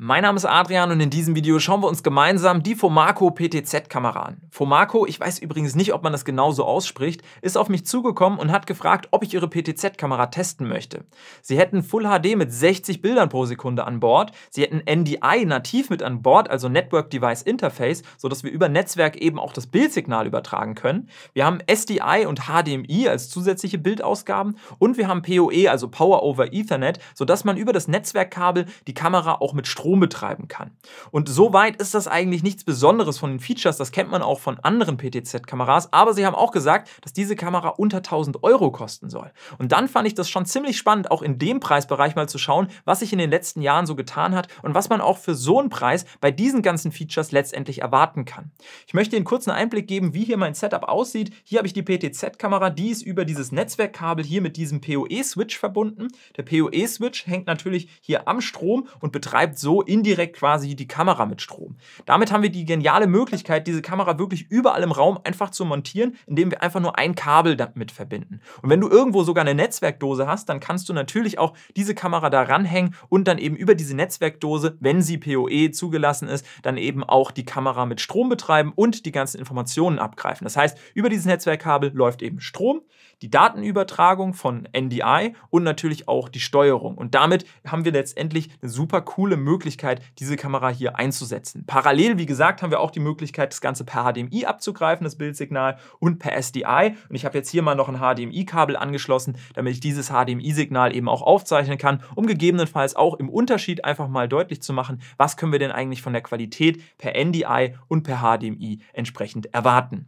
Mein Name ist Adrian und in diesem Video schauen wir uns gemeinsam die Fomaco PTZ-Kamera an. Fomaco, ich weiß übrigens nicht, ob man das genauso ausspricht, ist auf mich zugekommen und hat gefragt, ob ich ihre PTZ-Kamera testen möchte. Sie hätten Full HD mit 60 Bildern pro Sekunde an Bord, sie hätten NDI nativ mit an Bord, also Network Device Interface, sodass wir über Netzwerk eben auch das Bildsignal übertragen können. Wir haben SDI und HDMI als zusätzliche Bildausgaben und wir haben PoE, also Power over Ethernet, sodass man über das Netzwerkkabel die Kamera auch mit Strom Strom betreiben kann. Und soweit ist das eigentlich nichts Besonderes von den Features, das kennt man auch von anderen PTZ-Kameras, aber sie haben auch gesagt, dass diese Kamera unter 1000 Euro kosten soll. Und dann fand ich das schon ziemlich spannend, auch in dem Preisbereich mal zu schauen, was sich in den letzten Jahren so getan hat und was man auch für so einen Preis bei diesen ganzen Features letztendlich erwarten kann. Ich möchte Ihnen kurz einen Einblick geben, wie hier mein Setup aussieht. Hier habe ich die PTZ-Kamera, die ist über dieses Netzwerkkabel hier mit diesem PoE-Switch verbunden. Der PoE-Switch hängt natürlich hier am Strom und betreibt so indirekt quasi die Kamera mit Strom. Damit haben wir die geniale Möglichkeit, diese Kamera wirklich überall im Raum einfach zu montieren, indem wir einfach nur ein Kabel damit verbinden. Und wenn du irgendwo sogar eine Netzwerkdose hast, dann kannst du natürlich auch diese Kamera da ranhängen und dann eben über diese Netzwerkdose, wenn sie PoE zugelassen ist, dann eben auch die Kamera mit Strom betreiben und die ganzen Informationen abgreifen. Das heißt, über dieses Netzwerkkabel läuft eben Strom die Datenübertragung von NDI und natürlich auch die Steuerung. Und damit haben wir letztendlich eine super coole Möglichkeit, diese Kamera hier einzusetzen. Parallel, wie gesagt, haben wir auch die Möglichkeit, das Ganze per HDMI abzugreifen, das Bildsignal, und per SDI. Und ich habe jetzt hier mal noch ein HDMI-Kabel angeschlossen, damit ich dieses HDMI-Signal eben auch aufzeichnen kann, um gegebenenfalls auch im Unterschied einfach mal deutlich zu machen, was können wir denn eigentlich von der Qualität per NDI und per HDMI entsprechend erwarten.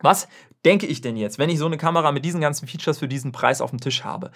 Was denke ich denn jetzt, wenn ich so eine Kamera mit diesen ganzen Features für diesen Preis auf dem Tisch habe?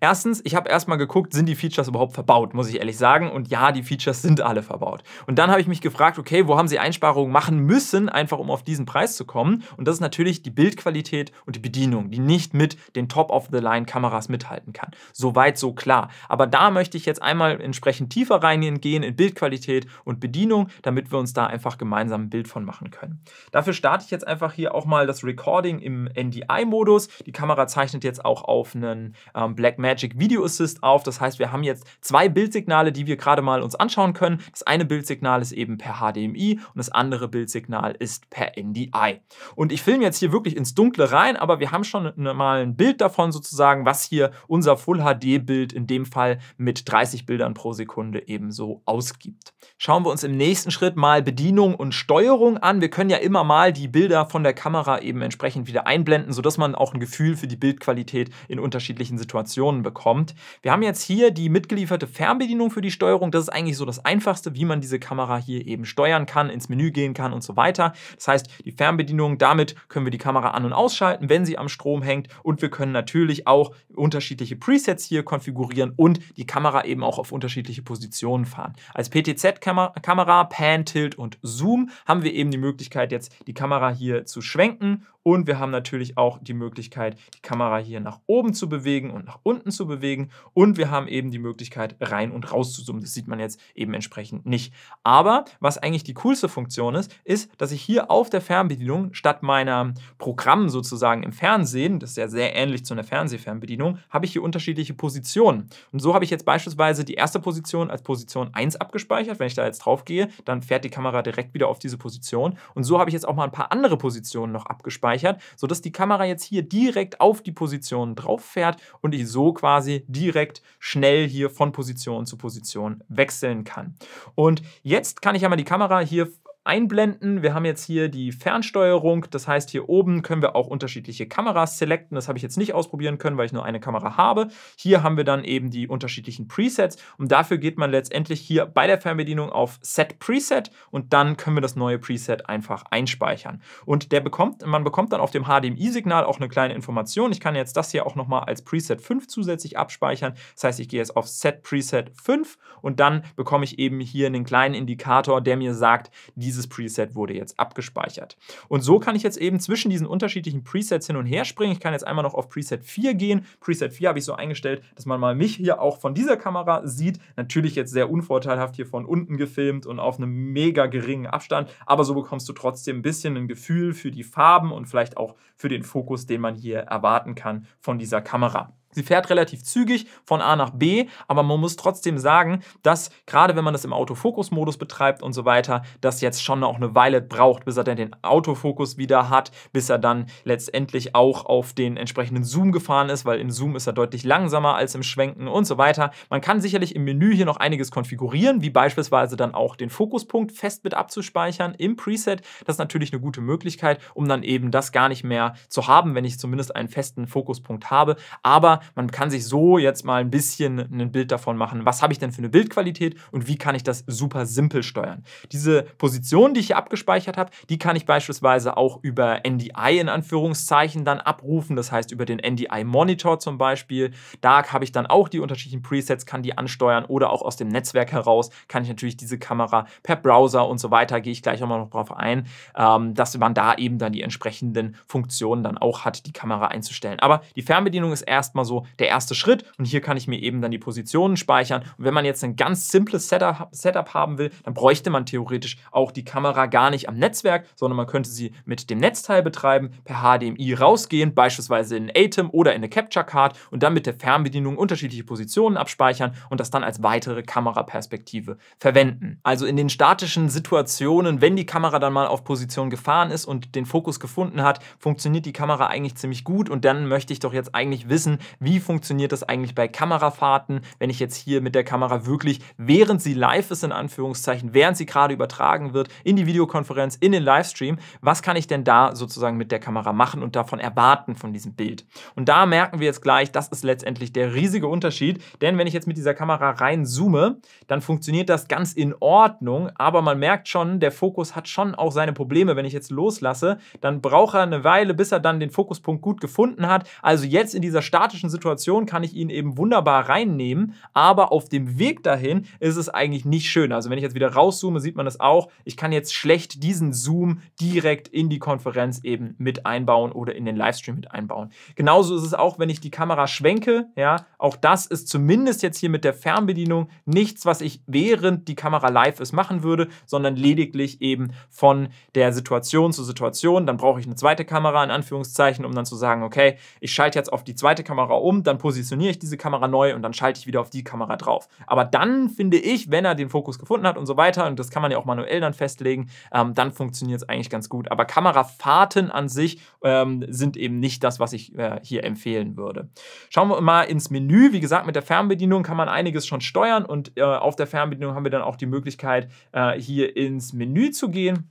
Erstens, ich habe erstmal geguckt, sind die Features überhaupt verbaut, muss ich ehrlich sagen. Und ja, die Features sind alle verbaut. Und dann habe ich mich gefragt, okay, wo haben sie Einsparungen machen müssen, einfach um auf diesen Preis zu kommen? Und das ist natürlich die Bildqualität und die Bedienung, die nicht mit den Top-of-the-Line-Kameras mithalten kann. Soweit so klar. Aber da möchte ich jetzt einmal entsprechend tiefer reingehen in Bildqualität und Bedienung, damit wir uns da einfach gemeinsam ein Bild von machen können. Dafür starte ich jetzt einfach hier auch mal das Recording Recording im NDI-Modus. Die Kamera zeichnet jetzt auch auf einen ähm, Blackmagic Video Assist auf. Das heißt, wir haben jetzt zwei Bildsignale, die wir gerade mal uns anschauen können. Das eine Bildsignal ist eben per HDMI und das andere Bildsignal ist per NDI. Und ich filme jetzt hier wirklich ins Dunkle rein, aber wir haben schon ne, mal ein Bild davon sozusagen, was hier unser Full HD-Bild in dem Fall mit 30 Bildern pro Sekunde eben so ausgibt. Schauen wir uns im nächsten Schritt mal Bedienung und Steuerung an. Wir können ja immer mal die Bilder von der Kamera eben entsprechend entsprechend wieder einblenden, sodass man auch ein Gefühl für die Bildqualität in unterschiedlichen Situationen bekommt. Wir haben jetzt hier die mitgelieferte Fernbedienung für die Steuerung. Das ist eigentlich so das Einfachste, wie man diese Kamera hier eben steuern kann, ins Menü gehen kann und so weiter. Das heißt, die Fernbedienung, damit können wir die Kamera an- und ausschalten, wenn sie am Strom hängt. Und wir können natürlich auch unterschiedliche Presets hier konfigurieren und die Kamera eben auch auf unterschiedliche Positionen fahren. Als PTZ-Kamera, Pan, Tilt und Zoom haben wir eben die Möglichkeit, jetzt die Kamera hier zu schwenken und wir wir haben natürlich auch die Möglichkeit, die Kamera hier nach oben zu bewegen und nach unten zu bewegen. Und wir haben eben die Möglichkeit, rein und raus zu zoomen. Das sieht man jetzt eben entsprechend nicht. Aber was eigentlich die coolste Funktion ist, ist, dass ich hier auf der Fernbedienung statt meiner Programm sozusagen im Fernsehen, das ist ja sehr ähnlich zu einer Fernsehfernbedienung, habe ich hier unterschiedliche Positionen. Und so habe ich jetzt beispielsweise die erste Position als Position 1 abgespeichert. Wenn ich da jetzt drauf gehe, dann fährt die Kamera direkt wieder auf diese Position. Und so habe ich jetzt auch mal ein paar andere Positionen noch abgespeichert, sodass die Kamera jetzt hier direkt auf die Position drauf fährt und ich so quasi direkt schnell hier von Position zu Position wechseln kann. Und jetzt kann ich einmal die Kamera hier einblenden. Wir haben jetzt hier die Fernsteuerung. Das heißt, hier oben können wir auch unterschiedliche Kameras selecten. Das habe ich jetzt nicht ausprobieren können, weil ich nur eine Kamera habe. Hier haben wir dann eben die unterschiedlichen Presets und dafür geht man letztendlich hier bei der Fernbedienung auf Set Preset und dann können wir das neue Preset einfach einspeichern. Und der bekommt, man bekommt dann auf dem HDMI-Signal auch eine kleine Information. Ich kann jetzt das hier auch nochmal als Preset 5 zusätzlich abspeichern. Das heißt, ich gehe jetzt auf Set Preset 5 und dann bekomme ich eben hier einen kleinen Indikator, der mir sagt, die dieses Preset wurde jetzt abgespeichert. Und so kann ich jetzt eben zwischen diesen unterschiedlichen Presets hin und her springen. Ich kann jetzt einmal noch auf Preset 4 gehen. Preset 4 habe ich so eingestellt, dass man mal mich hier auch von dieser Kamera sieht. Natürlich jetzt sehr unvorteilhaft hier von unten gefilmt und auf einem mega geringen Abstand, aber so bekommst du trotzdem ein bisschen ein Gefühl für die Farben und vielleicht auch für den Fokus, den man hier erwarten kann von dieser Kamera. Sie fährt relativ zügig von A nach B, aber man muss trotzdem sagen, dass gerade wenn man das im Autofokus-Modus betreibt und so weiter, das jetzt schon auch eine Weile braucht, bis er dann den Autofokus wieder hat, bis er dann letztendlich auch auf den entsprechenden Zoom gefahren ist, weil im Zoom ist er deutlich langsamer als im Schwenken und so weiter. Man kann sicherlich im Menü hier noch einiges konfigurieren, wie beispielsweise dann auch den Fokuspunkt fest mit abzuspeichern im Preset. Das ist natürlich eine gute Möglichkeit, um dann eben das gar nicht mehr zu haben, wenn ich zumindest einen festen Fokuspunkt habe. Aber man kann sich so jetzt mal ein bisschen ein Bild davon machen, was habe ich denn für eine Bildqualität und wie kann ich das super simpel steuern. Diese Position, die ich hier abgespeichert habe, die kann ich beispielsweise auch über NDI in Anführungszeichen dann abrufen, das heißt über den NDI-Monitor zum Beispiel. Da habe ich dann auch die unterschiedlichen Presets, kann die ansteuern oder auch aus dem Netzwerk heraus kann ich natürlich diese Kamera per Browser und so weiter, gehe ich gleich nochmal noch drauf ein, ähm, dass man da eben dann die entsprechenden Funktionen dann auch hat, die Kamera einzustellen. Aber die Fernbedienung ist erstmal so so der erste Schritt und hier kann ich mir eben dann die Positionen speichern. Und wenn man jetzt ein ganz simples Setup, Setup haben will, dann bräuchte man theoretisch auch die Kamera gar nicht am Netzwerk, sondern man könnte sie mit dem Netzteil betreiben, per HDMI rausgehen, beispielsweise in ATEM oder in eine Capture Card und dann mit der Fernbedienung unterschiedliche Positionen abspeichern und das dann als weitere Kameraperspektive verwenden. Also in den statischen Situationen, wenn die Kamera dann mal auf Position gefahren ist und den Fokus gefunden hat, funktioniert die Kamera eigentlich ziemlich gut und dann möchte ich doch jetzt eigentlich wissen, wie funktioniert das eigentlich bei Kamerafahrten, wenn ich jetzt hier mit der Kamera wirklich, während sie live ist, in Anführungszeichen, während sie gerade übertragen wird, in die Videokonferenz, in den Livestream, was kann ich denn da sozusagen mit der Kamera machen und davon erwarten von diesem Bild? Und da merken wir jetzt gleich, das ist letztendlich der riesige Unterschied, denn wenn ich jetzt mit dieser Kamera reinzoome, dann funktioniert das ganz in Ordnung, aber man merkt schon, der Fokus hat schon auch seine Probleme. Wenn ich jetzt loslasse, dann braucht er eine Weile, bis er dann den Fokuspunkt gut gefunden hat. Also jetzt in dieser statischen ganzen Situation kann ich ihn eben wunderbar reinnehmen, aber auf dem Weg dahin ist es eigentlich nicht schön. Also wenn ich jetzt wieder rauszoome, sieht man das auch. Ich kann jetzt schlecht diesen Zoom direkt in die Konferenz eben mit einbauen oder in den Livestream mit einbauen. Genauso ist es auch, wenn ich die Kamera schwenke. Ja, auch das ist zumindest jetzt hier mit der Fernbedienung nichts, was ich während die Kamera live ist machen würde, sondern lediglich eben von der Situation zu Situation. Dann brauche ich eine zweite Kamera in Anführungszeichen, um dann zu sagen, okay, ich schalte jetzt auf die zweite Kamera um, dann positioniere ich diese Kamera neu und dann schalte ich wieder auf die Kamera drauf. Aber dann finde ich, wenn er den Fokus gefunden hat und so weiter, und das kann man ja auch manuell dann festlegen, ähm, dann funktioniert es eigentlich ganz gut. Aber Kamerafahrten an sich ähm, sind eben nicht das, was ich äh, hier empfehlen würde. Schauen wir mal ins Menü. Wie gesagt, mit der Fernbedienung kann man einiges schon steuern und äh, auf der Fernbedienung haben wir dann auch die Möglichkeit, äh, hier ins Menü zu gehen.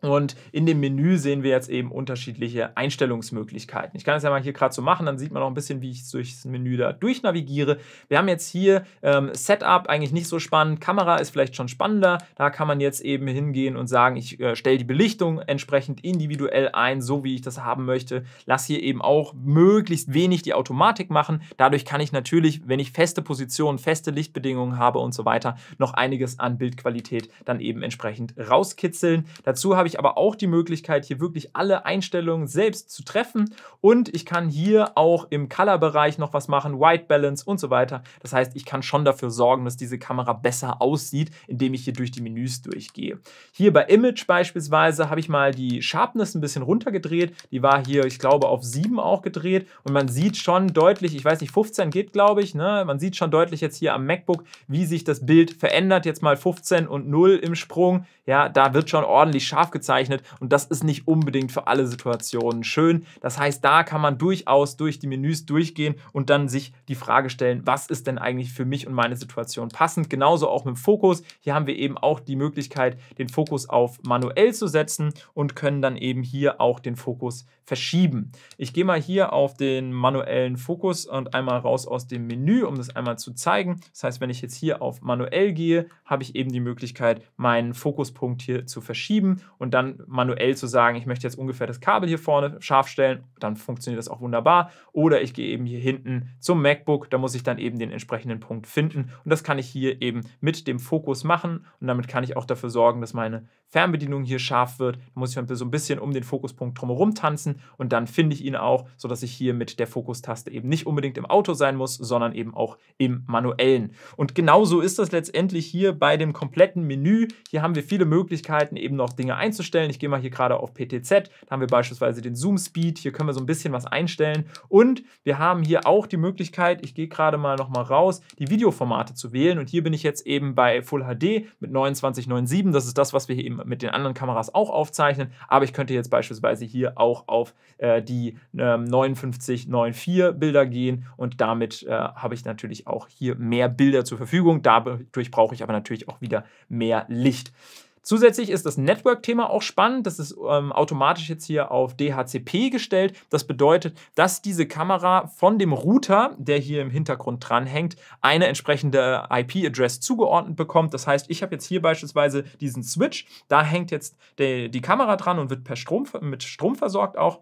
Und in dem Menü sehen wir jetzt eben unterschiedliche Einstellungsmöglichkeiten. Ich kann es ja mal hier gerade so machen, dann sieht man auch ein bisschen, wie ich durchs Menü da durchnavigiere. Wir haben jetzt hier ähm, Setup, eigentlich nicht so spannend. Kamera ist vielleicht schon spannender. Da kann man jetzt eben hingehen und sagen, ich äh, stelle die Belichtung entsprechend individuell ein, so wie ich das haben möchte. Lass hier eben auch möglichst wenig die Automatik machen. Dadurch kann ich natürlich, wenn ich feste Positionen, feste Lichtbedingungen habe und so weiter, noch einiges an Bildqualität dann eben entsprechend rauskitzeln. Dazu habe ich habe ich aber auch die Möglichkeit, hier wirklich alle Einstellungen selbst zu treffen und ich kann hier auch im Color-Bereich noch was machen, White Balance und so weiter. Das heißt, ich kann schon dafür sorgen, dass diese Kamera besser aussieht, indem ich hier durch die Menüs durchgehe. Hier bei Image beispielsweise habe ich mal die Sharpness ein bisschen runtergedreht. Die war hier, ich glaube, auf 7 auch gedreht und man sieht schon deutlich, ich weiß nicht, 15 geht, glaube ich, ne? man sieht schon deutlich jetzt hier am MacBook, wie sich das Bild verändert. Jetzt mal 15 und 0 im Sprung. Ja, da wird schon ordentlich scharf gedreht aufgezeichnet und das ist nicht unbedingt für alle Situationen schön. Das heißt, da kann man durchaus durch die Menüs durchgehen und dann sich die Frage stellen, was ist denn eigentlich für mich und meine Situation passend. Genauso auch mit dem Fokus. Hier haben wir eben auch die Möglichkeit, den Fokus auf manuell zu setzen und können dann eben hier auch den Fokus verschieben. Ich gehe mal hier auf den manuellen Fokus und einmal raus aus dem Menü, um das einmal zu zeigen. Das heißt, wenn ich jetzt hier auf manuell gehe, habe ich eben die Möglichkeit, meinen Fokuspunkt hier zu verschieben und und dann manuell zu sagen, ich möchte jetzt ungefähr das Kabel hier vorne scharf stellen, dann funktioniert das auch wunderbar. Oder ich gehe eben hier hinten zum MacBook, da muss ich dann eben den entsprechenden Punkt finden und das kann ich hier eben mit dem Fokus machen und damit kann ich auch dafür sorgen, dass meine Fernbedienung hier scharf wird. Da muss ich so ein bisschen um den Fokuspunkt drumherum tanzen und dann finde ich ihn auch, sodass ich hier mit der Fokustaste eben nicht unbedingt im Auto sein muss, sondern eben auch im manuellen. Und genauso ist das letztendlich hier bei dem kompletten Menü. Hier haben wir viele Möglichkeiten, eben noch Dinge einzubauen einzustellen. Ich gehe mal hier gerade auf PTZ, da haben wir beispielsweise den Zoom Speed, hier können wir so ein bisschen was einstellen und wir haben hier auch die Möglichkeit, ich gehe gerade mal nochmal raus, die Videoformate zu wählen und hier bin ich jetzt eben bei Full HD mit 2997, das ist das, was wir hier eben mit den anderen Kameras auch aufzeichnen, aber ich könnte jetzt beispielsweise hier auch auf äh, die äh, 5994 Bilder gehen und damit äh, habe ich natürlich auch hier mehr Bilder zur Verfügung, dadurch brauche ich aber natürlich auch wieder mehr Licht. Zusätzlich ist das Network-Thema auch spannend. Das ist ähm, automatisch jetzt hier auf DHCP gestellt. Das bedeutet, dass diese Kamera von dem Router, der hier im Hintergrund dranhängt, eine entsprechende ip adresse zugeordnet bekommt. Das heißt, ich habe jetzt hier beispielsweise diesen Switch. Da hängt jetzt die, die Kamera dran und wird per Strom, mit Strom versorgt auch.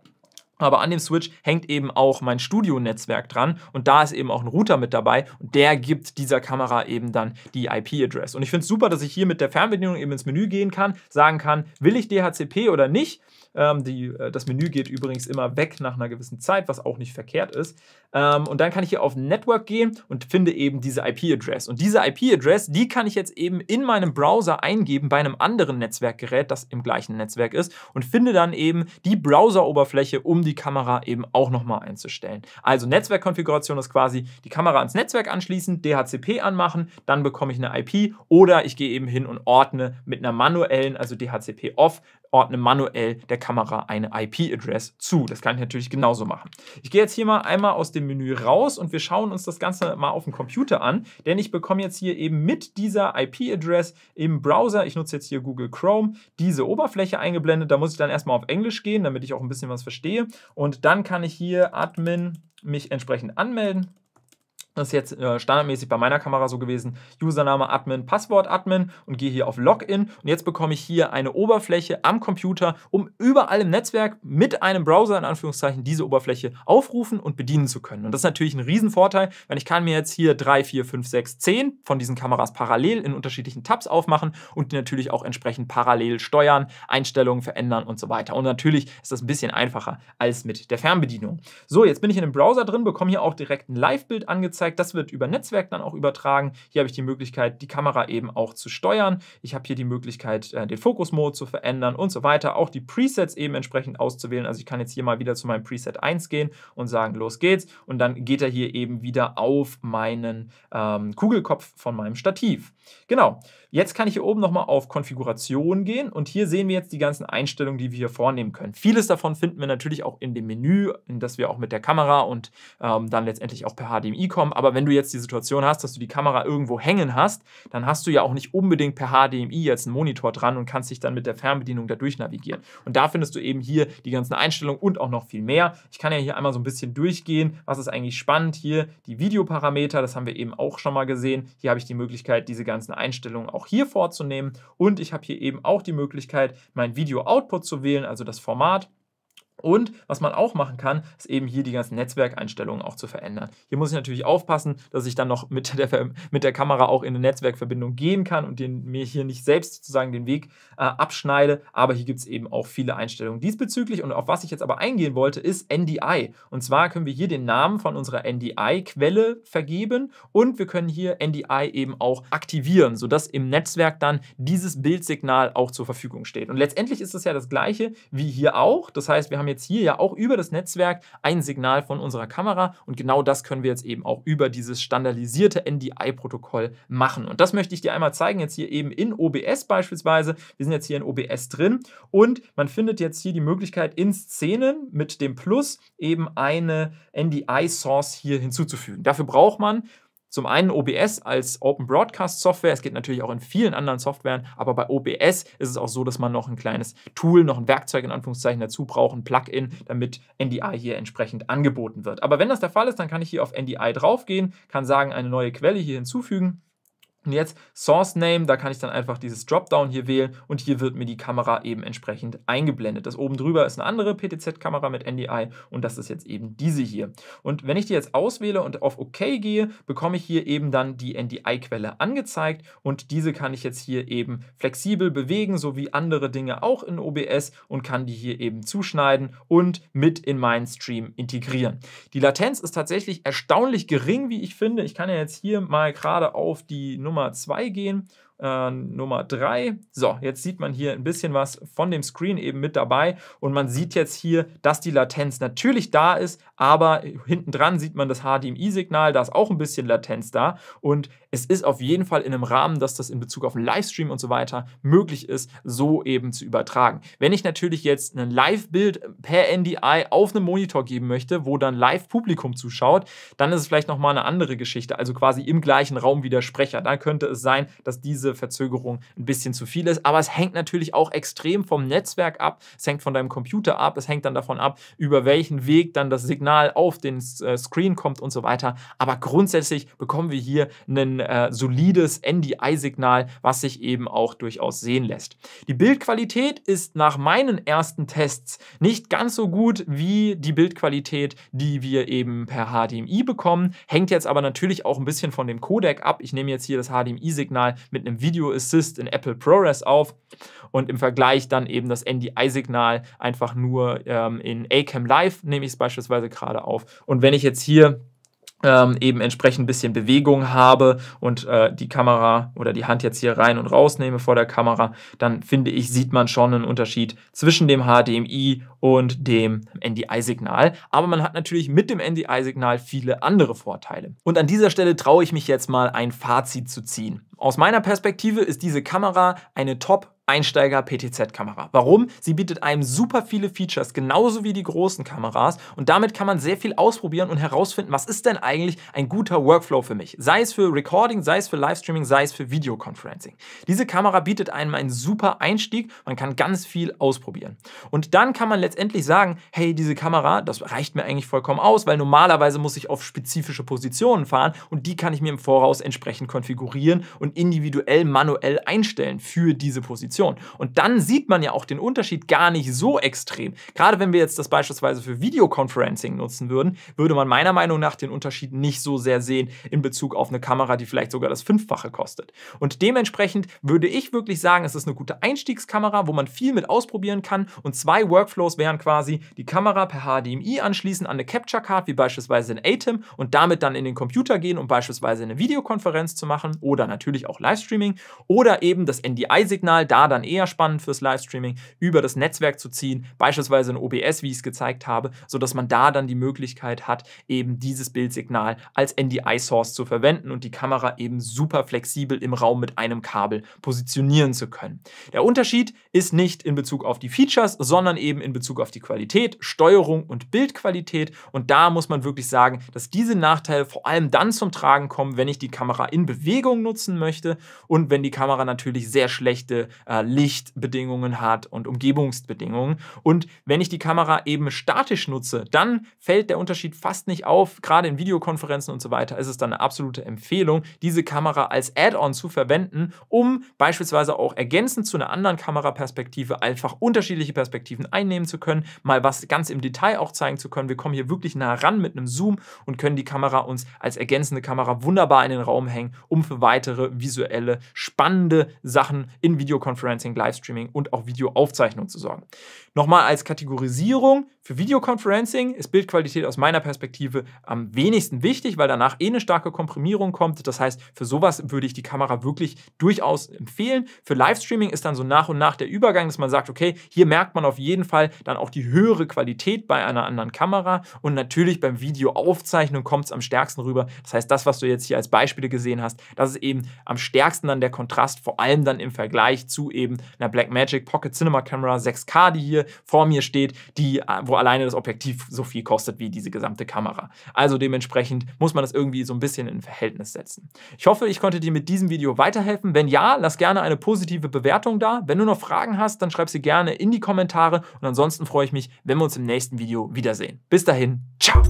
Aber an dem Switch hängt eben auch mein Studio-Netzwerk dran und da ist eben auch ein Router mit dabei und der gibt dieser Kamera eben dann die IP-Adress. Und ich finde es super, dass ich hier mit der Fernbedienung eben ins Menü gehen kann, sagen kann, will ich DHCP oder nicht ähm, die, äh, das Menü geht übrigens immer weg nach einer gewissen Zeit, was auch nicht verkehrt ist. Ähm, und dann kann ich hier auf Network gehen und finde eben diese ip adress Und diese ip adress die kann ich jetzt eben in meinem Browser eingeben bei einem anderen Netzwerkgerät, das im gleichen Netzwerk ist und finde dann eben die Browseroberfläche, um die Kamera eben auch nochmal einzustellen. Also Netzwerkkonfiguration ist quasi die Kamera ans Netzwerk anschließen, DHCP anmachen, dann bekomme ich eine IP oder ich gehe eben hin und ordne mit einer manuellen, also DHCP off, ordne manuell der Kamera eine ip adresse zu. Das kann ich natürlich genauso machen. Ich gehe jetzt hier mal einmal aus dem Menü raus und wir schauen uns das Ganze mal auf dem Computer an, denn ich bekomme jetzt hier eben mit dieser ip adresse im Browser, ich nutze jetzt hier Google Chrome, diese Oberfläche eingeblendet. Da muss ich dann erstmal auf Englisch gehen, damit ich auch ein bisschen was verstehe. Und dann kann ich hier Admin mich entsprechend anmelden das ist jetzt äh, standardmäßig bei meiner Kamera so gewesen. Username Admin, Passwort Admin und gehe hier auf Login. Und jetzt bekomme ich hier eine Oberfläche am Computer, um überall im Netzwerk mit einem Browser in Anführungszeichen diese Oberfläche aufrufen und bedienen zu können. Und das ist natürlich ein Riesenvorteil, weil ich kann mir jetzt hier 3, 4, 5, 6, 10 von diesen Kameras parallel in unterschiedlichen Tabs aufmachen und natürlich auch entsprechend parallel steuern, Einstellungen verändern und so weiter. Und natürlich ist das ein bisschen einfacher als mit der Fernbedienung. So, jetzt bin ich in dem Browser drin, bekomme hier auch direkt ein Live-Bild angezeigt angezeigt. Das wird über Netzwerk dann auch übertragen. Hier habe ich die Möglichkeit, die Kamera eben auch zu steuern. Ich habe hier die Möglichkeit, äh, den fokus zu verändern und so weiter. Auch die Presets eben entsprechend auszuwählen. Also ich kann jetzt hier mal wieder zu meinem Preset 1 gehen und sagen, los geht's. Und dann geht er hier eben wieder auf meinen ähm, Kugelkopf von meinem Stativ. Genau. Jetzt kann ich hier oben nochmal auf Konfiguration gehen und hier sehen wir jetzt die ganzen Einstellungen, die wir hier vornehmen können. Vieles davon finden wir natürlich auch in dem Menü, in das wir auch mit der Kamera und ähm, dann letztendlich auch per HDMI kommen. Aber wenn du jetzt die Situation hast, dass du die Kamera irgendwo hängen hast, dann hast du ja auch nicht unbedingt per HDMI jetzt einen Monitor dran und kannst dich dann mit der Fernbedienung dadurch navigieren. Und da findest du eben hier die ganzen Einstellungen und auch noch viel mehr. Ich kann ja hier einmal so ein bisschen durchgehen, was ist eigentlich spannend. Hier die Videoparameter, das haben wir eben auch schon mal gesehen. Hier habe ich die Möglichkeit, diese ganzen Einstellungen auch auch hier vorzunehmen. Und ich habe hier eben auch die Möglichkeit, mein Video-Output zu wählen, also das Format. Und was man auch machen kann, ist eben hier die ganzen Netzwerkeinstellungen auch zu verändern. Hier muss ich natürlich aufpassen, dass ich dann noch mit der, mit der Kamera auch in eine Netzwerkverbindung gehen kann und den, mir hier nicht selbst sozusagen den Weg äh, abschneide. Aber hier gibt es eben auch viele Einstellungen diesbezüglich. Und auf was ich jetzt aber eingehen wollte, ist NDI. Und zwar können wir hier den Namen von unserer NDI-Quelle vergeben und wir können hier NDI eben auch aktivieren, sodass im Netzwerk dann dieses Bildsignal auch zur Verfügung steht. Und letztendlich ist es ja das gleiche wie hier auch. Das heißt, wir haben haben jetzt hier ja auch über das Netzwerk ein Signal von unserer Kamera und genau das können wir jetzt eben auch über dieses standardisierte NDI-Protokoll machen. Und das möchte ich dir einmal zeigen, jetzt hier eben in OBS beispielsweise. Wir sind jetzt hier in OBS drin und man findet jetzt hier die Möglichkeit in Szenen mit dem Plus eben eine NDI-Source hier hinzuzufügen. Dafür braucht man zum einen OBS als Open Broadcast Software. Es geht natürlich auch in vielen anderen Softwaren, aber bei OBS ist es auch so, dass man noch ein kleines Tool, noch ein Werkzeug in Anführungszeichen dazu braucht, ein Plugin, damit NDI hier entsprechend angeboten wird. Aber wenn das der Fall ist, dann kann ich hier auf NDI draufgehen, kann sagen, eine neue Quelle hier hinzufügen und jetzt Source Name, da kann ich dann einfach dieses Dropdown hier wählen und hier wird mir die Kamera eben entsprechend eingeblendet. Das oben drüber ist eine andere PTZ-Kamera mit NDI und das ist jetzt eben diese hier. Und wenn ich die jetzt auswähle und auf OK gehe, bekomme ich hier eben dann die NDI-Quelle angezeigt und diese kann ich jetzt hier eben flexibel bewegen, so wie andere Dinge auch in OBS und kann die hier eben zuschneiden und mit in meinen Stream integrieren. Die Latenz ist tatsächlich erstaunlich gering, wie ich finde. Ich kann ja jetzt hier mal gerade auf die Nummer Nummer 2 gehen äh, Nummer 3. So, jetzt sieht man hier ein bisschen was von dem Screen eben mit dabei und man sieht jetzt hier, dass die Latenz natürlich da ist, aber hinten dran sieht man das HDMI-Signal, da ist auch ein bisschen Latenz da und es ist auf jeden Fall in einem Rahmen, dass das in Bezug auf einen Livestream und so weiter möglich ist, so eben zu übertragen. Wenn ich natürlich jetzt ein Live-Bild per NDI auf einem Monitor geben möchte, wo dann Live-Publikum zuschaut, dann ist es vielleicht nochmal eine andere Geschichte, also quasi im gleichen Raum wie der Sprecher. Da könnte es sein, dass diese diese Verzögerung ein bisschen zu viel ist. Aber es hängt natürlich auch extrem vom Netzwerk ab, es hängt von deinem Computer ab, es hängt dann davon ab, über welchen Weg dann das Signal auf den äh, Screen kommt und so weiter. Aber grundsätzlich bekommen wir hier ein äh, solides NDI-Signal, was sich eben auch durchaus sehen lässt. Die Bildqualität ist nach meinen ersten Tests nicht ganz so gut wie die Bildqualität, die wir eben per HDMI bekommen. Hängt jetzt aber natürlich auch ein bisschen von dem Codec ab. Ich nehme jetzt hier das HDMI-Signal mit einem Video Assist in Apple ProRes auf und im Vergleich dann eben das NDI-Signal einfach nur ähm, in ACAM Live nehme ich es beispielsweise gerade auf. Und wenn ich jetzt hier ähm, eben entsprechend ein bisschen Bewegung habe und äh, die Kamera oder die Hand jetzt hier rein und raus nehme vor der Kamera, dann finde ich, sieht man schon einen Unterschied zwischen dem HDMI und dem NDI-Signal. Aber man hat natürlich mit dem NDI-Signal viele andere Vorteile. Und an dieser Stelle traue ich mich jetzt mal ein Fazit zu ziehen. Aus meiner Perspektive ist diese Kamera eine Top Einsteiger PTZ-Kamera. Warum? Sie bietet einem super viele Features, genauso wie die großen Kameras und damit kann man sehr viel ausprobieren und herausfinden, was ist denn eigentlich ein guter Workflow für mich? Sei es für Recording, sei es für Livestreaming, sei es für Videoconferencing. Diese Kamera bietet einem einen super Einstieg, man kann ganz viel ausprobieren. Und dann kann man letztendlich sagen, hey, diese Kamera, das reicht mir eigentlich vollkommen aus, weil normalerweise muss ich auf spezifische Positionen fahren und die kann ich mir im Voraus entsprechend konfigurieren und und individuell manuell einstellen für diese Position. Und dann sieht man ja auch den Unterschied gar nicht so extrem. Gerade wenn wir jetzt das beispielsweise für Videoconferencing nutzen würden, würde man meiner Meinung nach den Unterschied nicht so sehr sehen in Bezug auf eine Kamera, die vielleicht sogar das Fünffache kostet. Und dementsprechend würde ich wirklich sagen, es ist eine gute Einstiegskamera, wo man viel mit ausprobieren kann. Und zwei Workflows wären quasi die Kamera per HDMI anschließen an eine Capture Card, wie beispielsweise ein Atem, und damit dann in den Computer gehen, um beispielsweise eine Videokonferenz zu machen oder natürlich natürlich auch Livestreaming oder eben das NDI-Signal, da dann eher spannend fürs Livestreaming, über das Netzwerk zu ziehen, beispielsweise in OBS, wie ich es gezeigt habe, sodass man da dann die Möglichkeit hat, eben dieses Bildsignal als NDI-Source zu verwenden und die Kamera eben super flexibel im Raum mit einem Kabel positionieren zu können. Der Unterschied ist nicht in Bezug auf die Features, sondern eben in Bezug auf die Qualität, Steuerung und Bildqualität. Und da muss man wirklich sagen, dass diese Nachteile vor allem dann zum Tragen kommen, wenn ich die Kamera in Bewegung nutzen möchte möchte und wenn die Kamera natürlich sehr schlechte äh, Lichtbedingungen hat und Umgebungsbedingungen. Und wenn ich die Kamera eben statisch nutze, dann fällt der Unterschied fast nicht auf. Gerade in Videokonferenzen und so weiter ist es dann eine absolute Empfehlung, diese Kamera als Add-on zu verwenden, um beispielsweise auch ergänzend zu einer anderen Kameraperspektive einfach unterschiedliche Perspektiven einnehmen zu können, mal was ganz im Detail auch zeigen zu können. Wir kommen hier wirklich nah ran mit einem Zoom und können die Kamera uns als ergänzende Kamera wunderbar in den Raum hängen, um für weitere visuelle, spannende Sachen in Videoconferencing, Livestreaming und auch Videoaufzeichnung zu sorgen. Nochmal als Kategorisierung für Videoconferencing ist Bildqualität aus meiner Perspektive am wenigsten wichtig, weil danach eh eine starke Komprimierung kommt. Das heißt, für sowas würde ich die Kamera wirklich durchaus empfehlen. Für Livestreaming ist dann so nach und nach der Übergang, dass man sagt, okay, hier merkt man auf jeden Fall dann auch die höhere Qualität bei einer anderen Kamera und natürlich beim Videoaufzeichnen kommt es am stärksten rüber. Das heißt, das, was du jetzt hier als Beispiele gesehen hast, das ist eben am stärksten dann der Kontrast, vor allem dann im Vergleich zu eben einer Blackmagic Pocket Cinema Camera 6K, die hier vor mir steht, die, äh, wo alleine das Objektiv so viel kostet wie diese gesamte Kamera. Also dementsprechend muss man das irgendwie so ein bisschen in Verhältnis setzen. Ich hoffe, ich konnte dir mit diesem Video weiterhelfen. Wenn ja, lass gerne eine positive Bewertung da. Wenn du noch Fragen hast, dann schreib sie gerne in die Kommentare und ansonsten freue ich mich, wenn wir uns im nächsten Video wiedersehen. Bis dahin, ciao!